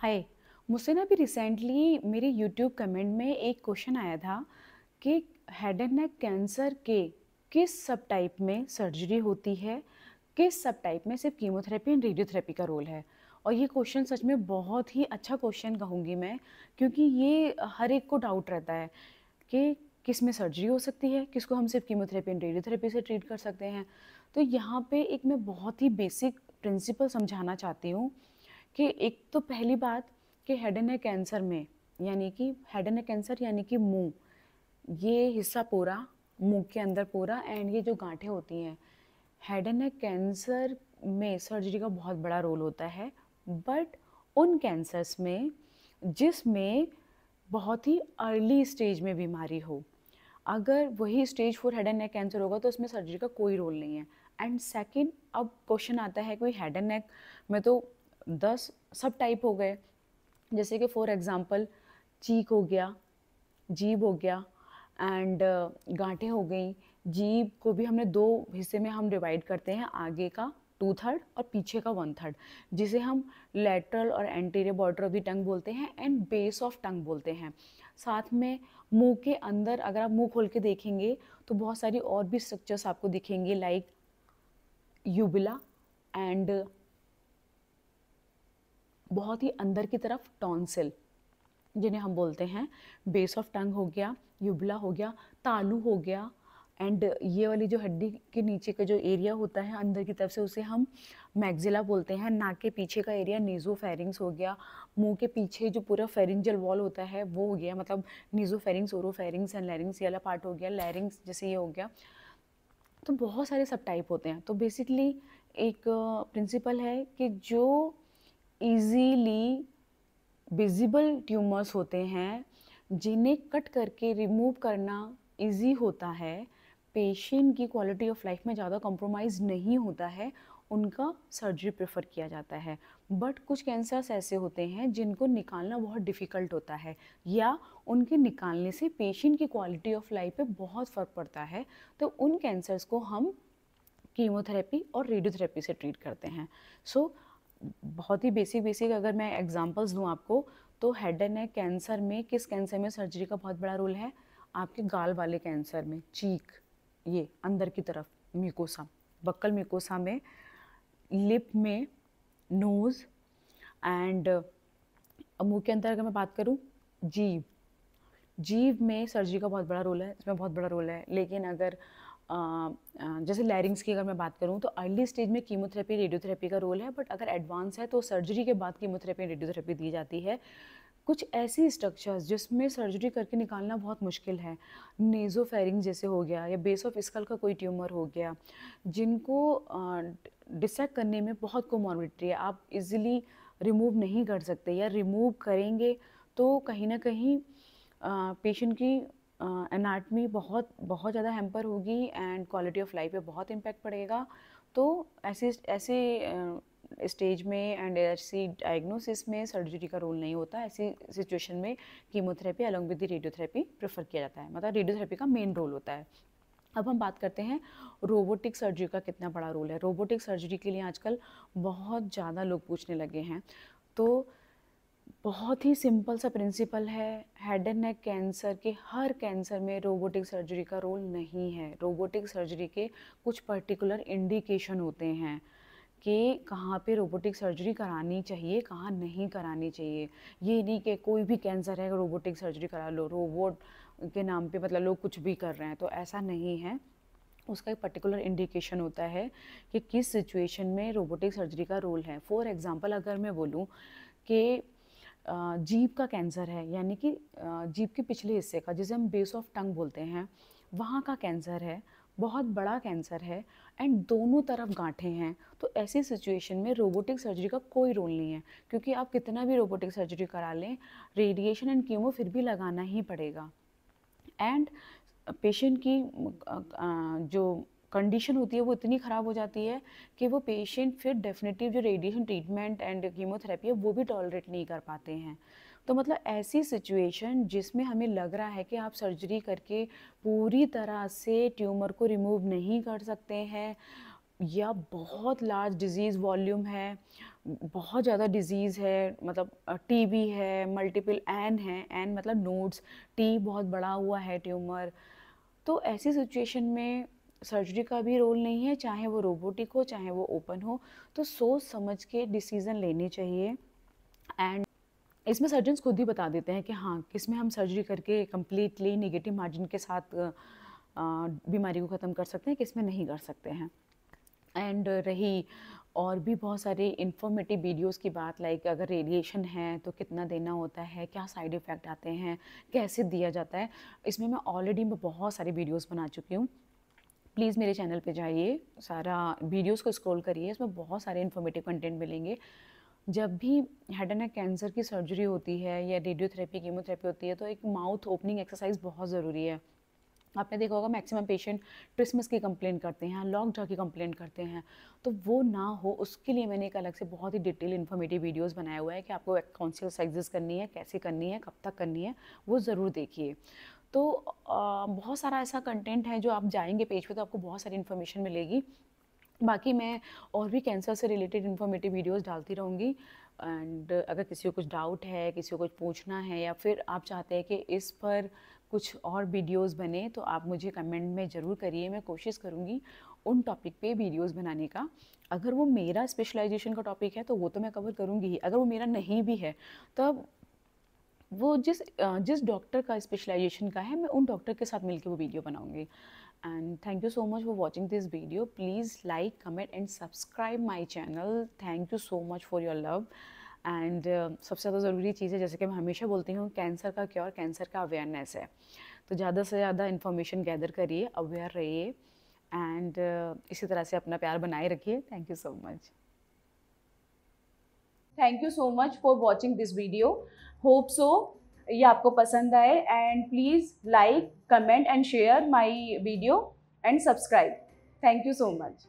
हाय मुझसे ना अभी रिसेंटली मेरे यूट्यूब कमेंट में एक क्वेश्चन आया था कि हेड एंड नेक कैंसर के किस सब टाइप में सर्जरी होती है किस सब टाइप में सिर्फ कीमोथेरेपी एंड रेडियोथेरेपी का रोल है और ये क्वेश्चन सच में बहुत ही अच्छा क्वेश्चन कहूँगी मैं क्योंकि ये हर एक को डाउट रहता है कि किस में सर्जरी हो सकती है किसको हम सिर्फ कीमोथेरेपी एंड रेडियोथेरेपी से ट्रीट कर सकते हैं तो यहाँ पे एक मैं बहुत ही बेसिक प्रिंसिपल समझाना चाहती हूँ कि एक तो पहली बात कि हेड एंड कैंसर में यानी कि हेड एंड कैंसर यानी कि मुंह ये हिस्सा पूरा मुंह के अंदर पूरा एंड ये जो गांठें होती हैं हेड एंड कैंसर में सर्जरी का बहुत बड़ा रोल होता है बट उन कैंसर्स में जिसमें बहुत ही अर्ली स्टेज में बीमारी हो अगर वही stage four head and neck cancer होगा तो उसमें सर्जरी का कोई रोल नहीं है एंड सेकेंड अब क्वेश्चन आता है कोई हेड एंड नेक में तो दस सब टाइप हो गए जैसे कि फॉर एग्ज़ाम्पल चीक हो गया जीभ हो गया एंड uh, गांठें हो गई जीभ को भी हमने दो हिस्से में हम डिवाइड करते हैं आगे का टू थर्ड और पीछे का वन थर्ड जिसे हम लेटरल और anterior border of the tongue बोलते हैं एंड बेस ऑफ टंग बोलते हैं साथ में मुंह के अंदर अगर आप मुंह खोल के देखेंगे तो बहुत सारी और भी स्ट्रक्चर्स आपको दिखेंगे लाइक यूबिला एंड बहुत ही अंदर की तरफ टॉन्सिल जिन्हें हम बोलते हैं बेस ऑफ टंग हो गया युबला हो गया तालू हो गया एंड ये वाली जो हड्डी के नीचे का जो एरिया होता है अंदर की तरफ से उसे हम मैगजिला बोलते हैं नाक के पीछे का एरिया नीजो फेरिंग्स हो गया मुंह के पीछे जो पूरा फेरिंजल वॉल होता है वो हो गया मतलब nasopharynx oropharynx and larynx ये वाला पार्ट हो गया लैरिंग्स जैसे ये हो गया तो बहुत सारे सब टाइप होते हैं तो बेसिकली एक प्रिंसिपल uh, है कि जो ईजीली विजिबल ट्यूमर्स होते हैं जिन्हें कट करके रिमूव करना इजी होता है पेशेंट की क्वालिटी ऑफ लाइफ में ज़्यादा कॉम्प्रोमाइज़ नहीं होता है उनका सर्जरी प्रेफर किया जाता है बट कुछ कैंसर्स ऐसे होते हैं जिनको निकालना बहुत डिफ़िकल्ट होता है या उनके निकालने से पेशेंट की क्वालिटी ऑफ लाइफ पे बहुत फ़र्क पड़ता है तो उन कैंसर्स को हम कीमोथेरेपी और रेडियोथेरेपी से ट्रीट करते हैं सो so, बहुत ही बेसिक बेसिक अगर मैं एग्जांपल्स दूं आपको तो हेड एंड नेक कैंसर में किस कैंसर में सर्जरी का बहुत बड़ा रोल है आपके गाल वाले कैंसर में चीक ये अंदर की तरफ म्यूकोसा बक्कल म्यूकोसा में लिप में नोज़ एंड मुंह के अंदर अगर मैं बात करूँ जीव जीव में सर्जरी का बहुत बड़ा रोल है इसमें बहुत बड़ा रोल है लेकिन अगर जैसे लैरिंग्स की अगर मैं बात करूँ तो अर्ली स्टेज में कीमोथेरेपी रेडियोथेरेपी का रोल है बट अगर एडवांस है तो सर्जरी के बाद कीमोथेरेपी रेडियोथेरेपी दी जाती है कुछ ऐसी स्ट्रक्चर्स जिसमें सर्जरी करके निकालना बहुत मुश्किल है नेजोफेरिंग जैसे हो गया या बेस ऑफ स्कल का कोई ट्यूमर हो गया जिनको डिसेक्ट करने में बहुत मॉनिटरी है आप इजीली रिमूव नहीं कर सकते या रिमूव करेंगे तो कहीं ना कहीं पेशेंट की एनाटमी uh, बहुत बहुत ज़्यादा हेम्पर होगी एंड क्वालिटी ऑफ लाइफ पे बहुत इम्पैक्ट पड़ेगा तो ऐसे ऐसे स्टेज में एंड ऐसी डायग्नोसिस में सर्जरी का रोल नहीं होता ऐसी सिचुएशन में chemotherapy along with radiotherapy prefer किया जाता है मतलब रेडियोथेरेपी का मेन रोल होता है अब हम बात करते हैं रोबोटिक सर्जरी का कितना बड़ा रोल है रोबोटिक सर्जरी के लिए आजकल बहुत ज़्यादा लोग पूछने लगे हैं तो बहुत ही सिंपल सा प्रिंसिपल है हेड एंड नेक कैंसर के हर कैंसर में रोबोटिक सर्जरी का रोल नहीं है रोबोटिक सर्जरी के कुछ पर्टिकुलर इंडिकेशन होते हैं कि कहाँ पे रोबोटिक सर्जरी करानी चाहिए कहाँ नहीं करानी चाहिए ये नहीं कि कोई भी कैंसर है रोबोटिक सर्जरी करा लो रोबोट के नाम पे मतलब लोग कुछ भी कर रहे हैं तो ऐसा नहीं है उसका एक पर्टिकुलर इंडिकेशन होता है कि किस सिचुएशन में रोबोटिक सर्जरी का रोल है फॉर एग्ज़ाम्पल अगर मैं बोलूँ कि जीभ का कैंसर है यानी कि जीभ के पिछले हिस्से का जिसे हम बेस ऑफ टंग बोलते हैं वहाँ का कैंसर है बहुत बड़ा कैंसर है एंड दोनों तरफ गांठें हैं तो ऐसी सिचुएशन में रोबोटिक सर्जरी का कोई रोल नहीं है क्योंकि आप कितना भी रोबोटिक सर्जरी करा लें रेडिएशन एंड कीमो फिर भी लगाना ही पड़ेगा एंड पेशेंट की जो कंडीशन होती है वो इतनी ख़राब हो जाती है कि वो पेशेंट फिर डेफिनेटिव जो रेडिएशन ट्रीटमेंट एंड कीमोथेरेपी है वो भी टॉलरेट नहीं कर पाते हैं तो मतलब ऐसी सिचुएशन जिसमें हमें लग रहा है कि आप सर्जरी करके पूरी तरह से ट्यूमर को रिमूव नहीं कर सकते हैं या बहुत लार्ज डिजीज़ वॉल्यूम है बहुत ज़्यादा डिजीज़ है मतलब टीबी है मल्टीपल एन है एन मतलब नोड्स टी बहुत बड़ा हुआ है ट्यूमर तो ऐसी सिचुएशन में सर्जरी का भी रोल नहीं है चाहे वो रोबोटिक हो चाहे वो ओपन हो तो सोच समझ के डिसीज़न लेने चाहिए एंड इसमें सर्जन्स खुद ही बता देते हैं कि हाँ में हम सर्जरी करके कम्प्लीटली निगेटिव मार्जिन के साथ बीमारी को ख़त्म कर सकते हैं किसमें नहीं कर सकते हैं एंड रही और भी बहुत सारे इन्फॉर्मेटिव वीडियोस की बात लाइक अगर रेडिएशन है तो कितना देना होता है क्या साइड इफ़ेक्ट आते हैं कैसे दिया जाता है इसमें मैं ऑलरेडी मैं बहुत सारे वीडियोस बना चुकी हूँ प्लीज़ मेरे चैनल पे जाइए सारा वीडियोस को स्क्रॉल करिए इसमें बहुत सारे इन्फॉर्मेटिव कंटेंट मिलेंगे जब भी हेड एंड कैंसर की सर्जरी होती है या रेडियोथेरेपी कीमोथेरेपी होती है तो एक माउथ ओपनिंग एक्सरसाइज बहुत ज़रूरी है आपने देखा होगा मैक्सिमम पेशेंट ट्रिसमस की कंप्लेंट करते हैं लॉकड की कंप्लेंट करते हैं तो वो ना हो उसके लिए मैंने एक अलग से बहुत ही डिटेल इन्फॉर्मेटिव वीडियोस बनाया हुआ है कि आपको कौन सी एक्सरसाइजेस करनी है कैसे करनी है कब तक करनी है वो ज़रूर देखिए तो आ, बहुत सारा ऐसा कंटेंट है जो आप जाएंगे पेज पे तो आपको बहुत सारी इन्फॉर्मेशन मिलेगी बाकी मैं और भी कैंसर से रिलेटेड इन्फॉर्मेटिव वीडियोस डालती रहूँगी एंड अगर किसी को कुछ डाउट है किसी को कुछ पूछना है या फिर आप चाहते हैं कि इस पर कुछ और वीडियोस बने तो आप मुझे कमेंट में ज़रूर करिए मैं कोशिश करूँगी उन टॉपिक पे वीडियोस बनाने का अगर वो मेरा स्पेशलाइजेशन का टॉपिक है तो वो तो मैं कवर करूँगी ही अगर वो मेरा नहीं भी है तब वो जिस जिस डॉक्टर का स्पेशलाइजेशन का है मैं उन डॉक्टर के साथ मिलकर वो वीडियो बनाऊंगी and thank you so much for watching this video please like comment and subscribe my channel thank you so much for your love and सबसे ज़्यादा ज़रूरी चीज़ है जैसे कि मैं हमेशा बोलती हूँ कैंसर का क्योर कैंसर का अवेयरनेस है तो ज़्यादा से ज़्यादा इन्फॉर्मेशन गैदर करिए अवेयर रहिए एंड इसी तरह से अपना प्यार बनाए रखिए thank you so much thank you so much for watching this video hope so ये आपको पसंद आए and please like comment and share my video and subscribe thank you so much